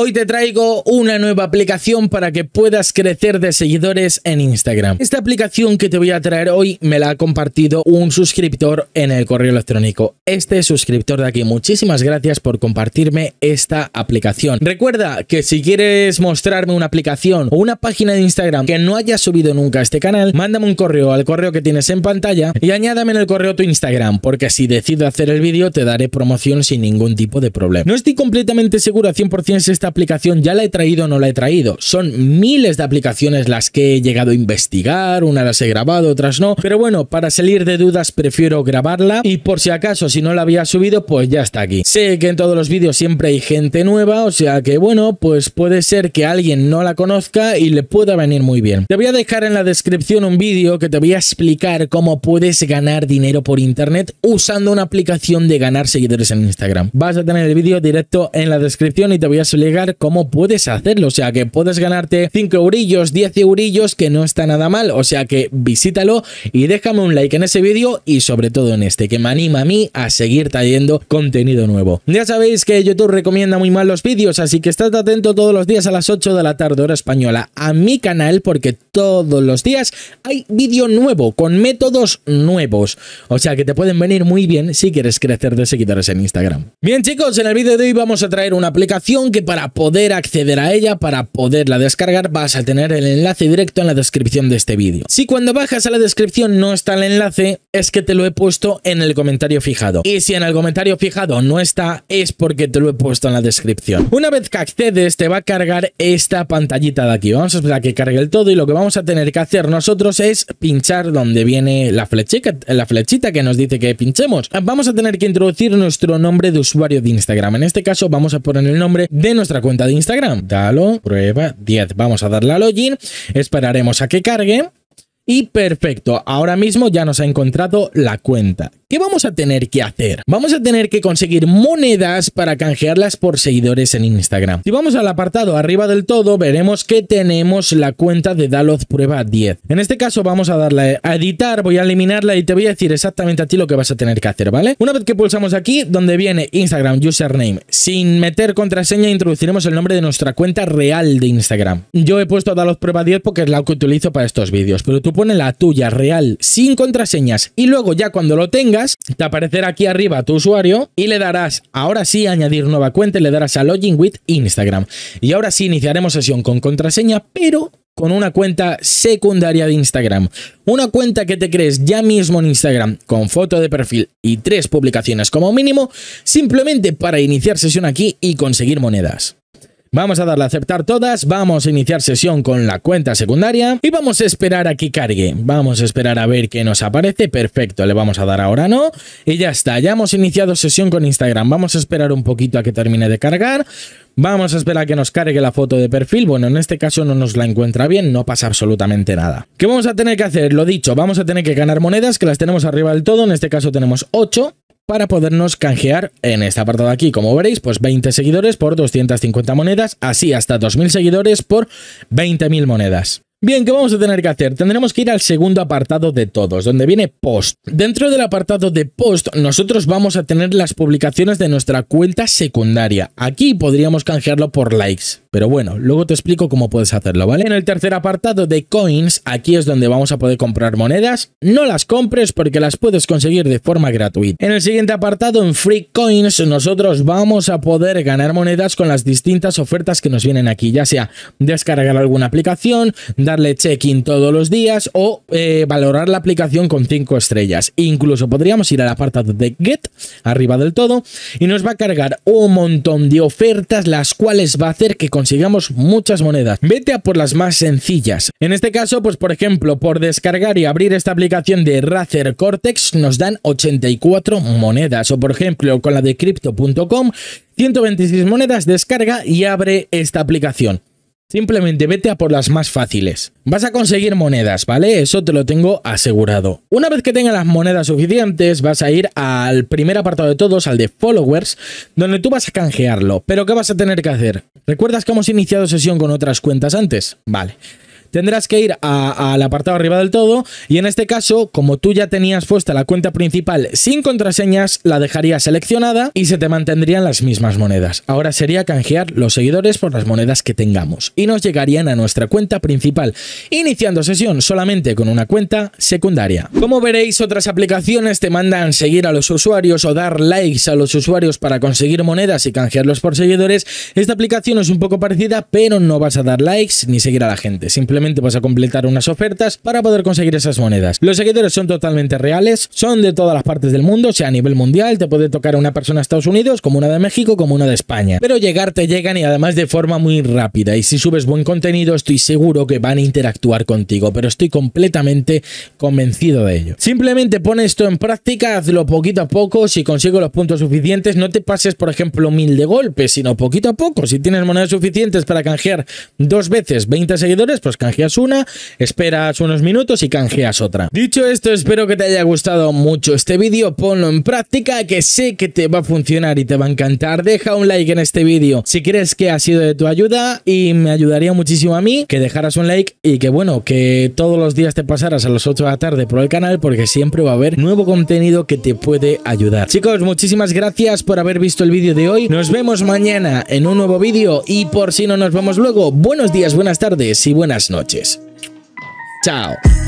Hoy te traigo una nueva aplicación para que puedas crecer de seguidores en Instagram. Esta aplicación que te voy a traer hoy me la ha compartido un suscriptor en el correo electrónico. Este suscriptor de aquí, muchísimas gracias por compartirme esta aplicación. Recuerda que si quieres mostrarme una aplicación o una página de Instagram que no haya subido nunca a este canal, mándame un correo al correo que tienes en pantalla y añádame en el correo tu Instagram, porque si decido hacer el vídeo te daré promoción sin ningún tipo de problema. No estoy completamente seguro 100% si esta aplicación ya la he traído o no la he traído. Son miles de aplicaciones las que he llegado a investigar, unas las he grabado, otras no. Pero bueno, para salir de dudas prefiero grabarla y por si acaso si no la había subido, pues ya está aquí. Sé que en todos los vídeos siempre hay gente nueva, o sea que bueno, pues puede ser que alguien no la conozca y le pueda venir muy bien. Te voy a dejar en la descripción un vídeo que te voy a explicar cómo puedes ganar dinero por internet usando una aplicación de ganar seguidores en Instagram. Vas a tener el vídeo directo en la descripción y te voy a explicar cómo puedes hacerlo. O sea, que puedes ganarte 5 eurillos, 10 eurillos, que no está nada mal. O sea, que visítalo y déjame un like en ese vídeo y sobre todo en este, que me anima a mí a seguir trayendo contenido nuevo. Ya sabéis que YouTube recomienda muy mal los vídeos, así que estad atento todos los días a las 8 de la tarde, hora española, a mi canal, porque todos los días hay vídeo nuevo, con métodos nuevos. O sea, que te pueden venir muy bien si quieres crecer de seguidores en Instagram. Bien, chicos, en el vídeo de hoy vamos a traer una aplicación que para para poder acceder a ella, para poderla descargar, vas a tener el enlace directo en la descripción de este vídeo. Si cuando bajas a la descripción no está el enlace, es que te lo he puesto en el comentario fijado. Y si en el comentario fijado no está, es porque te lo he puesto en la descripción. Una vez que accedes, te va a cargar esta pantallita de aquí. Vamos a esperar que cargue el todo y lo que vamos a tener que hacer nosotros es pinchar donde viene la flechita, la flechita que nos dice que pinchemos. Vamos a tener que introducir nuestro nombre de usuario de Instagram. En este caso vamos a poner el nombre de nuestro nuestra cuenta de Instagram. Dalo, prueba 10. Vamos a darle a login, esperaremos a que cargue y perfecto, ahora mismo ya nos ha encontrado la cuenta. ¿Qué vamos a tener que hacer? Vamos a tener que conseguir monedas para canjearlas por seguidores en Instagram. Si vamos al apartado arriba del todo, veremos que tenemos la cuenta de Daloz Prueba 10. En este caso vamos a darle a editar, voy a eliminarla y te voy a decir exactamente a ti lo que vas a tener que hacer, ¿vale? Una vez que pulsamos aquí, donde viene Instagram Username, sin meter contraseña introduciremos el nombre de nuestra cuenta real de Instagram. Yo he puesto Daloz Prueba 10 porque es la que utilizo para estos vídeos, pero tú pone la tuya real sin contraseñas y luego ya cuando lo tengas te aparecerá aquí arriba tu usuario y le darás ahora sí añadir nueva cuenta y le darás a login with Instagram. Y ahora sí iniciaremos sesión con contraseña, pero con una cuenta secundaria de Instagram. Una cuenta que te crees ya mismo en Instagram con foto de perfil y tres publicaciones como mínimo, simplemente para iniciar sesión aquí y conseguir monedas. Vamos a darle a aceptar todas, vamos a iniciar sesión con la cuenta secundaria y vamos a esperar a que cargue. Vamos a esperar a ver qué nos aparece, perfecto, le vamos a dar ahora no y ya está, ya hemos iniciado sesión con Instagram. Vamos a esperar un poquito a que termine de cargar. Vamos a esperar a que nos cargue la foto de perfil. Bueno, en este caso no nos la encuentra bien, no pasa absolutamente nada. ¿Qué vamos a tener que hacer? Lo dicho, vamos a tener que ganar monedas que las tenemos arriba del todo. En este caso tenemos 8 para podernos canjear en este apartado aquí. Como veréis, pues 20 seguidores por 250 monedas, así hasta 2.000 seguidores por 20.000 monedas. Bien, ¿qué vamos a tener que hacer? Tendremos que ir al segundo apartado de todos, donde viene post. Dentro del apartado de post, nosotros vamos a tener las publicaciones de nuestra cuenta secundaria. Aquí podríamos canjearlo por likes. Pero bueno, luego te explico cómo puedes hacerlo, ¿vale? En el tercer apartado de coins, aquí es donde vamos a poder comprar monedas. No las compres porque las puedes conseguir de forma gratuita. En el siguiente apartado, en free coins, nosotros vamos a poder ganar monedas con las distintas ofertas que nos vienen aquí, ya sea descargar alguna aplicación, darle check-in todos los días o eh, valorar la aplicación con 5 estrellas. Incluso podríamos ir al apartado de get, arriba del todo, y nos va a cargar un montón de ofertas, las cuales va a hacer que consigamos muchas monedas. Vete a por las más sencillas. En este caso, pues por ejemplo, por descargar y abrir esta aplicación de Razer Cortex nos dan 84 monedas. O por ejemplo, con la de crypto.com 126 monedas, descarga y abre esta aplicación. Simplemente vete a por las más fáciles. Vas a conseguir monedas, ¿vale? Eso te lo tengo asegurado. Una vez que tengas las monedas suficientes, vas a ir al primer apartado de todos, al de followers, donde tú vas a canjearlo. Pero ¿qué vas a tener que hacer? ¿Recuerdas que hemos iniciado sesión con otras cuentas antes? Vale tendrás que ir al apartado arriba del todo y en este caso, como tú ya tenías puesta la cuenta principal sin contraseñas, la dejaría seleccionada y se te mantendrían las mismas monedas. Ahora sería canjear los seguidores por las monedas que tengamos y nos llegarían a nuestra cuenta principal, iniciando sesión solamente con una cuenta secundaria. Como veréis, otras aplicaciones te mandan seguir a los usuarios o dar likes a los usuarios para conseguir monedas y canjearlos por seguidores. Esta aplicación es un poco parecida, pero no vas a dar likes ni seguir a la gente, simplemente vas a completar unas ofertas para poder conseguir esas monedas. Los seguidores son totalmente reales, son de todas las partes del mundo, sea a nivel mundial, te puede tocar una persona de Estados Unidos, como una de México, como una de España. Pero llegar te llegan y además de forma muy rápida. Y si subes buen contenido, estoy seguro que van a interactuar contigo, pero estoy completamente convencido de ello. Simplemente pon esto en práctica, hazlo poquito a poco, si consigo los puntos suficientes, no te pases, por ejemplo, mil de golpes, sino poquito a poco. Si tienes monedas suficientes para canjear dos veces 20 seguidores, pues canjear canjeas una, esperas unos minutos y canjeas otra. Dicho esto, espero que te haya gustado mucho este vídeo, ponlo en práctica que sé que te va a funcionar y te va a encantar. Deja un like en este vídeo si crees que ha sido de tu ayuda y me ayudaría muchísimo a mí que dejaras un like y que bueno, que todos los días te pasaras a las 8 de la tarde por el canal porque siempre va a haber nuevo contenido que te puede ayudar. Chicos, muchísimas gracias por haber visto el vídeo de hoy. Nos vemos mañana en un nuevo vídeo y por si no nos vemos luego, buenos días, buenas tardes y buenas noches noches. Chao.